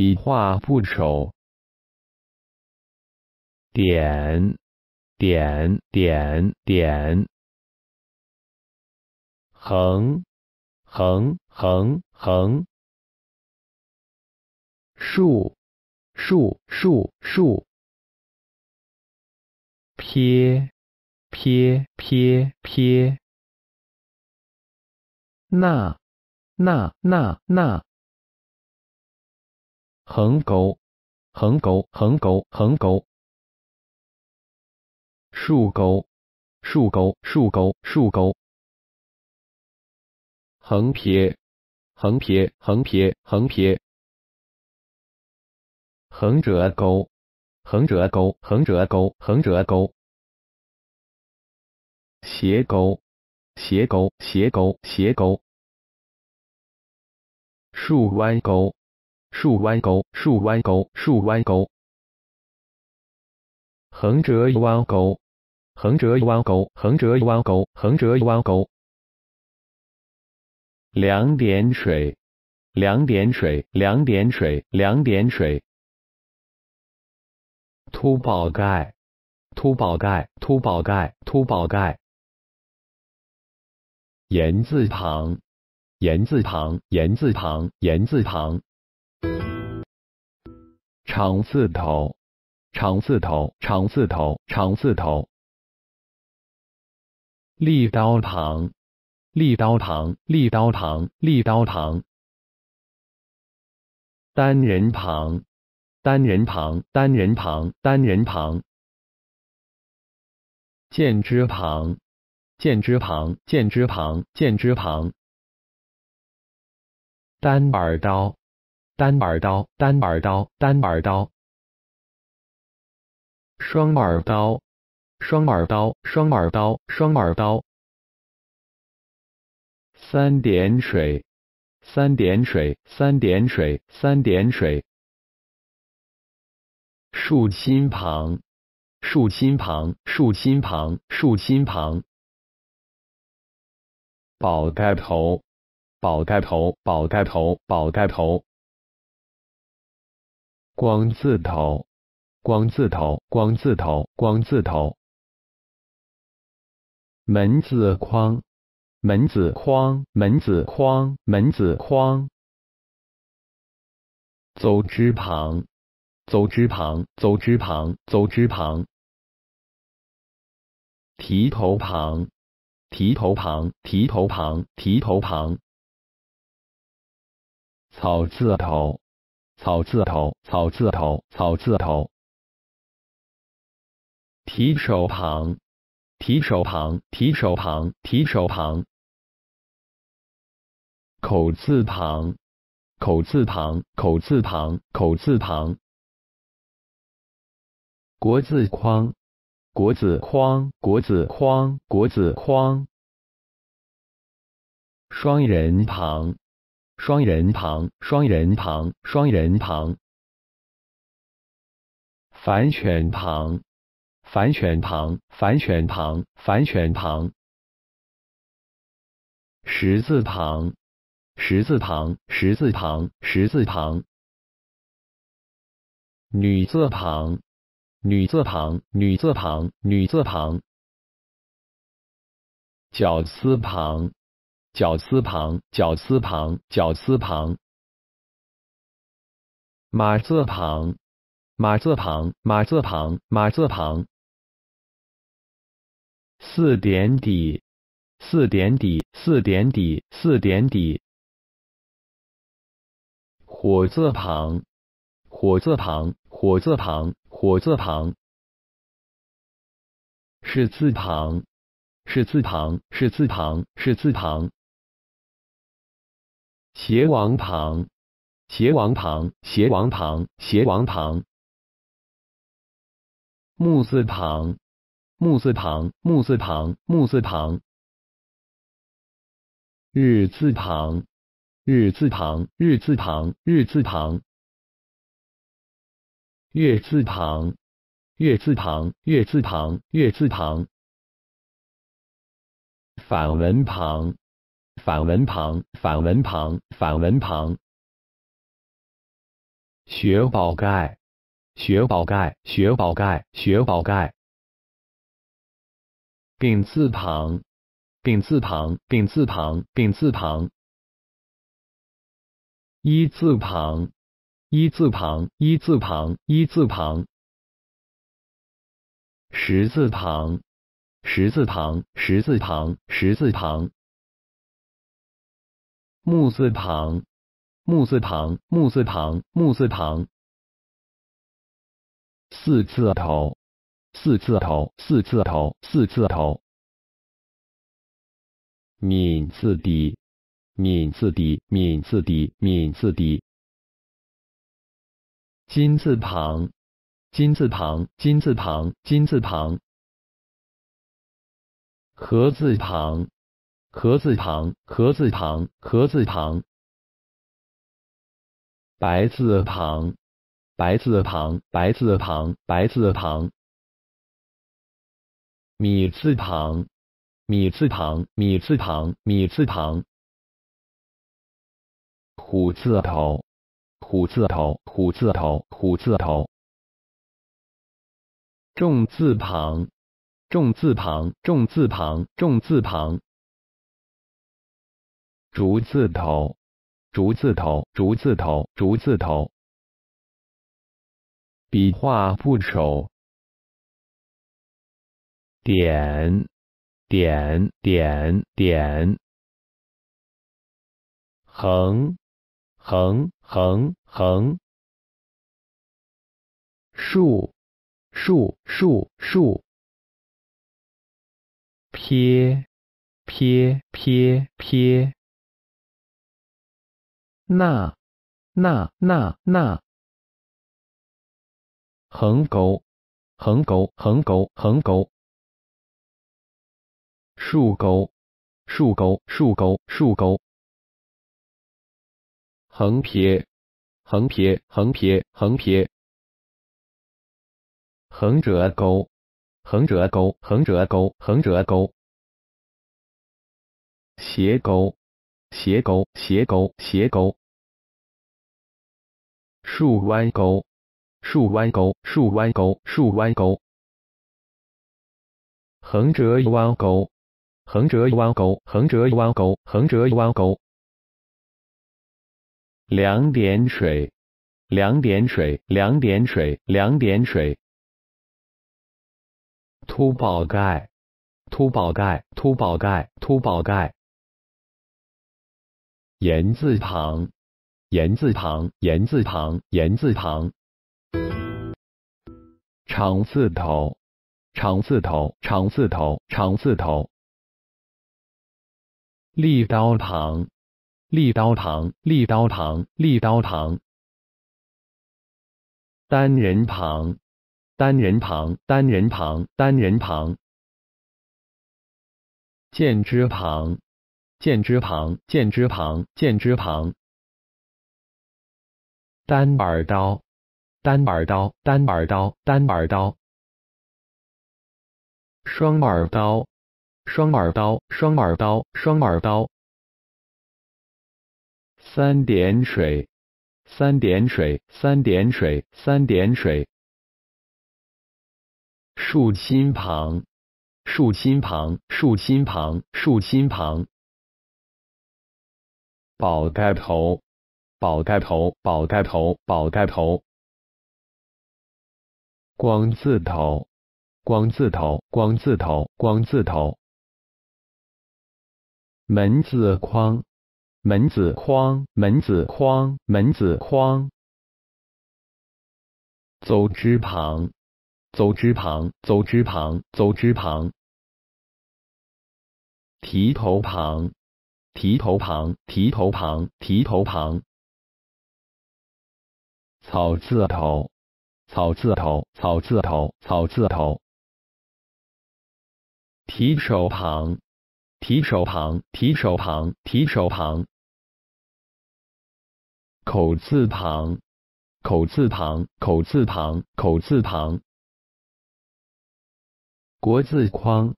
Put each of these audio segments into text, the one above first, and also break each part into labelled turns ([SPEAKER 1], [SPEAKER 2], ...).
[SPEAKER 1] 笔画不丑。点、点、点、点、横、横、横、横、竖、竖、竖、竖、撇、撇、撇、撇、捺、捺、捺、捺。横勾，横勾，横勾，横勾；竖勾，竖勾，竖勾，竖勾；横撇，横撇，横撇，横撇；横折钩，横折钩，横折钩，横折钩；斜钩，斜钩，斜钩，斜钩；竖弯钩。竖弯钩，竖弯钩，竖弯钩；横折弯钩，横折弯钩，横折弯钩，横折弯钩。两点水，两点水，两点水，两点水。凸宝盖，凸宝盖，凸宝盖，凸宝盖。言字旁，言字旁，言字旁，言字旁。长字头，长字头，长字头，长字头；立刀旁，立刀旁，立刀旁，立刀旁；单人旁，单人旁，单人旁，单人旁；剑之旁，剑之旁，剑之旁，剑之旁；单耳刀。单耳刀，单耳刀，单耳刀；双耳刀，双耳刀，双耳刀，双耳刀；三点水，三点水，三点水，三点水；竖心旁，竖心旁，竖心旁，竖心旁；宝盖头，宝盖头，宝盖头，宝盖头。光字头，光字头，光字头，光字头。门字框，门字框，门字框，门字框。走之旁，走之旁，走之旁，走之旁。提头旁，提头旁，提头旁，提头旁。草字头。草字头，草字头，草字头；提手旁，提手旁，提手旁，提手旁；口字旁，口字旁，口字旁，口字旁；国字框，国字框，国字框，国字框；双人旁。双人旁，双人旁，双人旁；反犬旁，反犬旁，反犬旁，反犬旁；十字旁，十字旁，十字旁，十字旁；女字旁，女字旁，女字旁，女字旁；绞丝旁。绞丝旁，绞丝旁，绞丝旁；马字旁，马字旁，马字旁，马字旁；四点底，四点底，四点底，四点底；火字旁，火字旁，火字旁，火字旁；是字旁，是字旁，是字旁，是字旁。邪王旁，邪王旁，邪王旁，邪王旁；木字旁，木字旁，木字旁，木字旁；日字旁，日字旁，日字旁，日字旁；月字旁，月字旁，月字旁，月字旁；反文旁。反文旁，反文旁，反文旁；学宝盖，学宝盖，学宝盖，学宝盖；并字旁，并字旁，并字旁，并字旁；一字旁，一字旁，一字旁，一字旁；十字旁，十字旁，十字旁，十字旁。木字旁，木字旁，木字旁，木字旁；四字头，四字头，四字头，四字头；敏字底，敏字底，敏字底，敏字底；金字旁，金字旁，金字旁，金字旁；合字旁。壳字旁，壳字旁，壳字旁；白字旁，白字旁，白字旁，白字旁；米字旁，米字旁，米字旁，米字旁；虎字头，虎字头，虎字头，虎字头；重字旁，重字旁，重字旁，重字旁。竹字头，竹字头，竹字头，竹字头。笔画部首：点、点、点、点，横、横、横、横，竖、竖、竖、竖，撇、撇、撇、撇。那、那、那、那，横钩、横钩、横钩、横钩，竖钩、竖钩、竖钩、竖钩，横撇、横撇、横撇、横撇，横折钩、横折钩、横折钩、横折钩，斜钩、斜钩、斜钩、斜钩。竖弯钩，竖弯钩，竖弯钩，竖弯钩；横折弯钩，横折弯钩，横折弯钩，横折弯钩。两点水，两点水，两点水，两点水。秃宝盖，秃宝盖，秃宝盖，秃宝盖。言字旁。言字旁，言字旁，言字旁；厂字头，厂字头，厂字头，厂字头；立刀旁，立刀旁，立刀旁，立刀旁；单人旁，单人旁，单人旁，单人旁；剑之旁，剑之旁，剑之旁，剑之旁。单耳刀，单耳刀，单耳刀，单耳刀；双耳刀，双耳刀，双耳刀，双耳刀；三点水，三点水，三点水，三点水；竖心旁，竖心旁，竖心旁，竖心旁；宝盖头。宝盖头，宝盖头，宝盖头；光字头，光字头，光字头，光字头；门字框，门字框，门字框，门字框；走之旁，走之旁，走之旁，走之旁；提头旁，提头旁，提头旁，提头旁。草字头，草字头，草字头，草字头。提手旁，提手旁，提手旁，提手旁。口字旁，口字旁，口字旁，口字旁。国字框，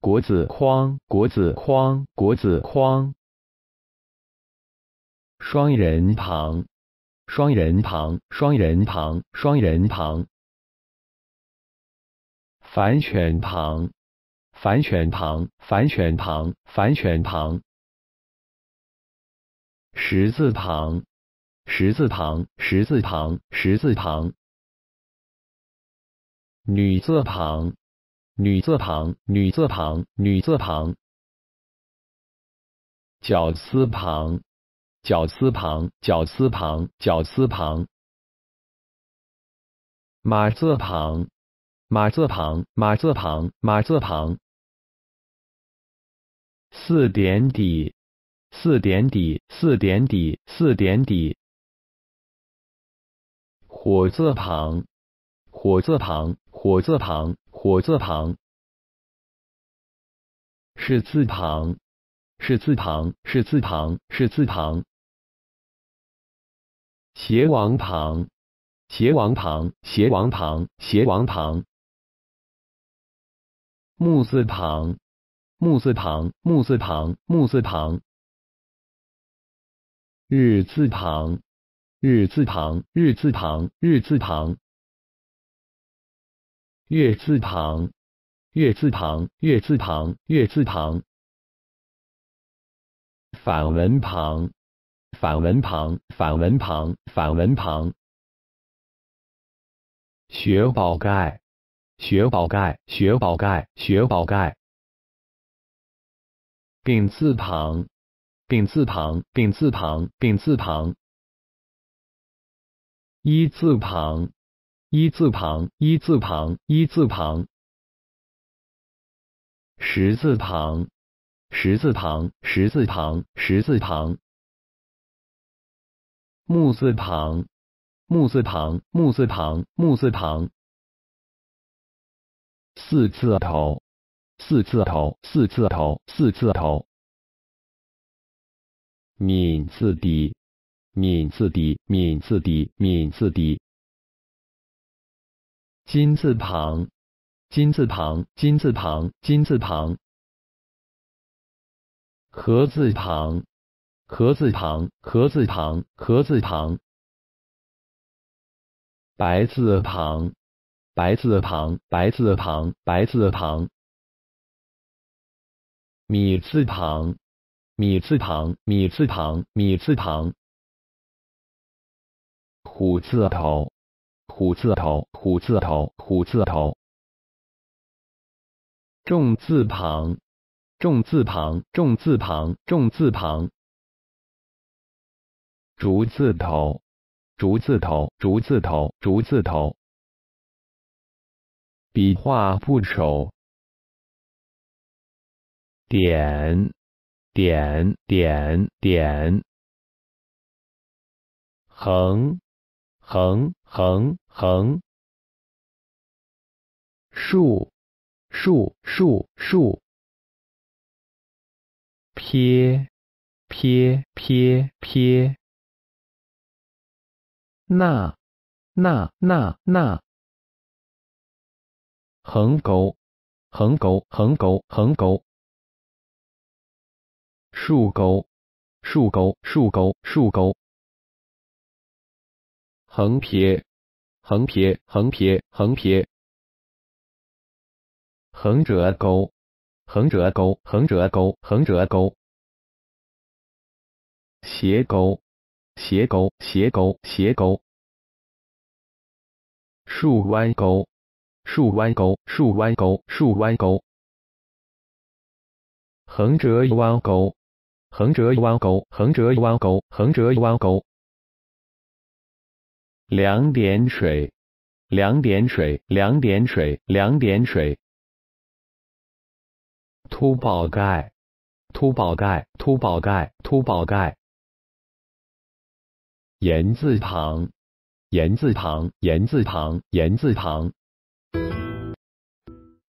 [SPEAKER 1] 国字框，国字框，国字框。双人旁。双人旁，双人旁，双人旁；反犬旁，反犬旁，反犬旁，反犬旁；十字旁，十字旁，十字旁，十字旁；女字旁，女字旁，女字旁，女字旁；绞丝旁。绞丝旁，绞丝旁，绞丝旁；马字旁，马字旁，马字旁，马字旁；四点底，四点底，四点底，四点底；火字旁，火字旁，火字旁，火字旁；是字旁，是字旁，是字旁，是字旁。邪王旁，邪王旁，邪王旁，邪王旁；木字旁，木字旁，木字旁，木字旁；日字旁，日字旁，日字旁，日字旁；月字旁，月字旁，月字旁，月字旁；反文旁。反文旁，反文旁，反文旁；学宝盖，学宝盖，学宝盖，学宝盖；并字旁，并字旁，并字旁，并字旁；一字旁，一字旁，一字旁，一字旁；十字旁，十字旁，十字旁，十字旁。木字旁，木字旁，木字旁，木字旁；四字头，四字头，四字头，四字头；敏字底，敏字底，敏字底，敏字底；金字旁，金字旁，金字旁，金字旁；合字旁。合字旁，合字旁，合字旁；白字旁，白字旁，白字旁，白字旁；米字旁，米字旁，米字旁，米字旁；虎字头，虎字头，虎字头，虎字头；重字旁，重字旁，重字旁，重字旁。竹字头，竹字头，竹字头，竹字头。笔画不丑。点、点、点、点，横、横、横、横，竖、竖、竖、竖，撇、撇、撇、撇。那、那、那、那，横钩、横钩、横钩、横钩，竖钩、竖钩、竖钩、竖钩，横撇、横撇、横撇、横撇，横折钩、横折钩、横折钩、横折钩，斜钩。斜钩，斜钩，斜钩；竖弯钩，竖弯钩，竖弯钩，竖弯钩；横折弯钩，横折弯钩，横折弯钩，横折弯钩；两点水，两点水，两点水，两点水；秃宝盖，秃宝盖，秃宝盖，秃宝盖。言字旁，言字旁，言字旁，言字旁。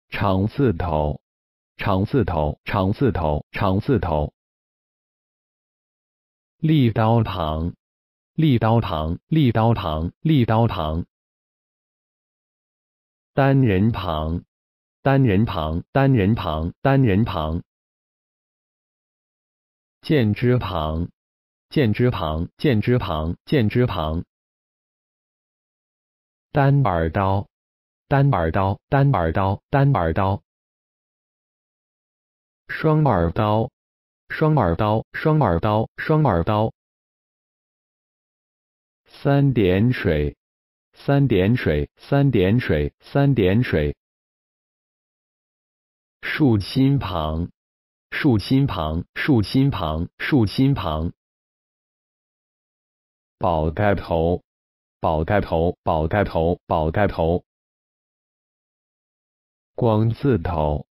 [SPEAKER 1] 长字头，长字头，长字头，长字头。立刀旁，立刀旁，立刀旁，立刀旁。单人旁，单人旁，单人旁，单人旁。剑之旁。剑支旁，剑支旁，剑支旁；单耳刀，单耳刀，单耳刀，单耳刀；双耳刀，双耳刀，双耳刀，双耳刀；三点水，三点水，三点水，三点水；竖心旁，竖心旁，竖心旁，竖心旁。宝盖头，宝盖头，宝盖头，宝盖头；光字头，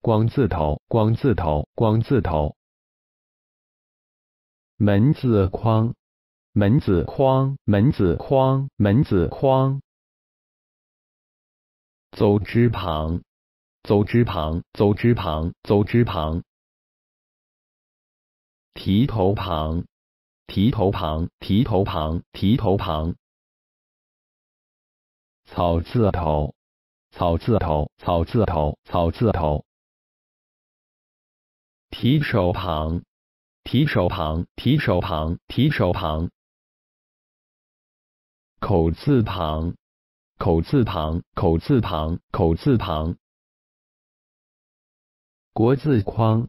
[SPEAKER 1] 光字头，光字头，光字头；门字框，门字框，门字框，门字框；走之旁，走之旁，走之旁，走之旁；提头旁。提头旁，提头旁，提头旁；草字头，草字头，草字头，草字头；提手旁，提手旁，提手旁，提手旁；口字旁，口字旁，口字旁，口字旁；国字框，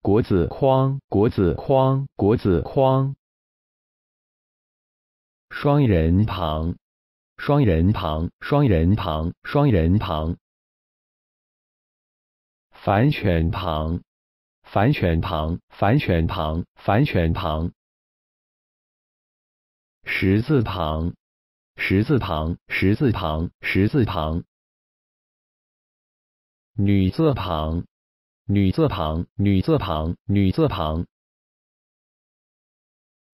[SPEAKER 1] 国字框，国字框，国字框。双人旁，双人旁，双人旁，双人旁；反犬旁，反犬旁，反犬旁，反犬旁；十字旁，十字旁，十字旁，十字旁；女字旁，女字旁，女字旁，女字旁；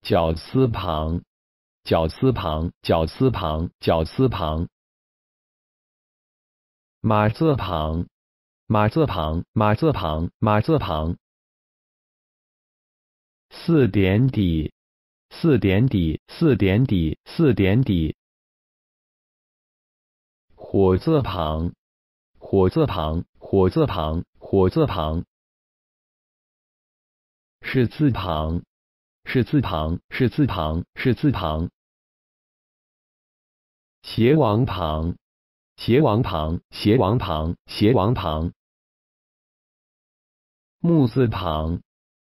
[SPEAKER 1] 绞丝旁。绞丝旁，绞丝旁，绞丝旁；马字旁，马字旁，马字旁，马字旁；四点底，四点底，四点底，四点底；火字旁，火字旁，火字旁，火字旁；是字旁，是字旁，是字旁，是字旁。邪王旁，邪王旁，邪王旁，邪王旁；木字旁，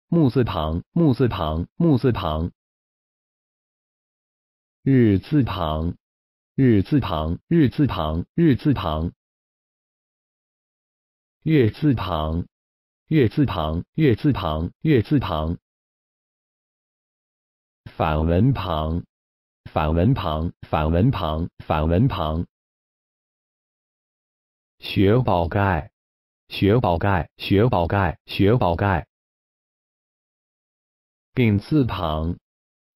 [SPEAKER 1] 木字旁，木字旁，木字旁；日字旁，日字旁，日字旁，日字旁；月字旁，月字旁，月字旁，月字旁；反文旁。反文旁，反文旁，反文旁；学宝盖，学宝盖，学宝盖，学宝盖；并字旁，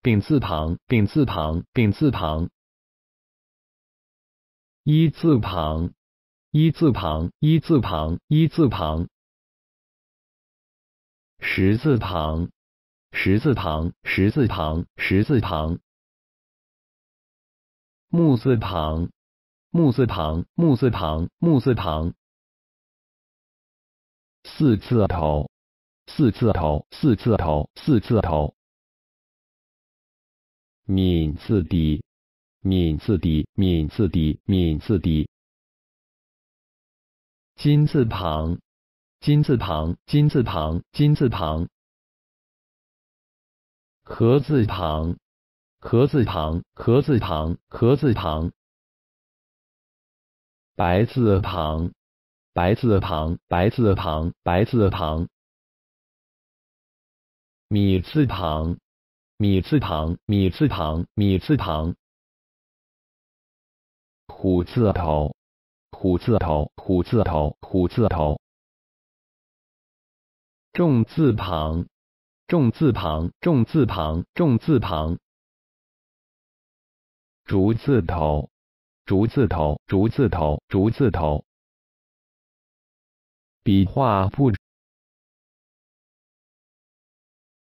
[SPEAKER 1] 并字旁，并字旁，并字旁；一字旁，一字旁，一字旁，一字旁；十字旁，十字旁，十字旁，十字旁。木字旁，木字旁，木字旁，木字旁；四字头，四字头，四字头，四字头；敏字底，敏字底，敏字底，敏字底；金字旁，金字旁，金字旁，金字旁；合字旁。合字旁，合字旁，合字旁；白字旁，白字旁，白字旁，白字旁；米字旁，米字旁，米字旁，米字旁；虎字头，虎字头，虎字头，虎字头；重字旁，重字旁，重字旁，重字旁。竹字头，竹字头，竹字头，竹字头。笔画不。